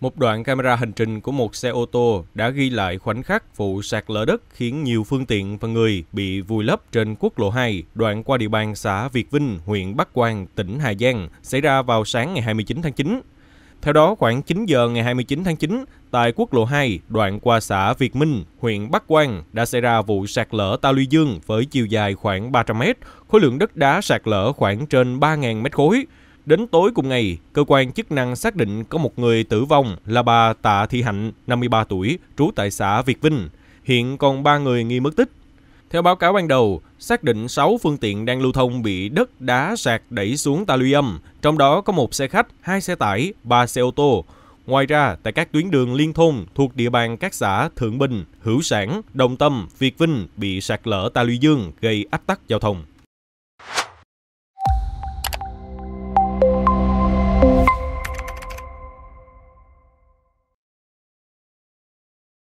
Một đoạn camera hành trình của một xe ô tô đã ghi lại khoảnh khắc vụ sạt lở đất khiến nhiều phương tiện và người bị vùi lấp trên quốc lộ 2, đoạn qua địa bàn xã Việt Vinh, huyện Bắc Quang, tỉnh Hà Giang, xảy ra vào sáng ngày 29 tháng 9. Theo đó, khoảng 9 giờ ngày 29 tháng 9, tại quốc lộ 2, đoạn qua xã Việt Minh, huyện Bắc Quang đã xảy ra vụ sạt lở ta luy dương với chiều dài khoảng 300 m, khối lượng đất đá sạt lở khoảng trên 3.000 m khối. Đến tối cùng ngày, cơ quan chức năng xác định có một người tử vong là bà Tạ Thị Hạnh, 53 tuổi, trú tại xã Việt Vinh. Hiện còn 3 người nghi mất tích. Theo báo cáo ban đầu, xác định 6 phương tiện đang lưu thông bị đất đá sạt đẩy xuống ta luy âm, trong đó có một xe khách, hai xe tải, ba xe ô tô. Ngoài ra, tại các tuyến đường liên thôn thuộc địa bàn các xã Thượng Bình, Hữu Sản, Đồng Tâm, Việt Vinh bị sạt lở ta luy dương gây ách tắc giao thông.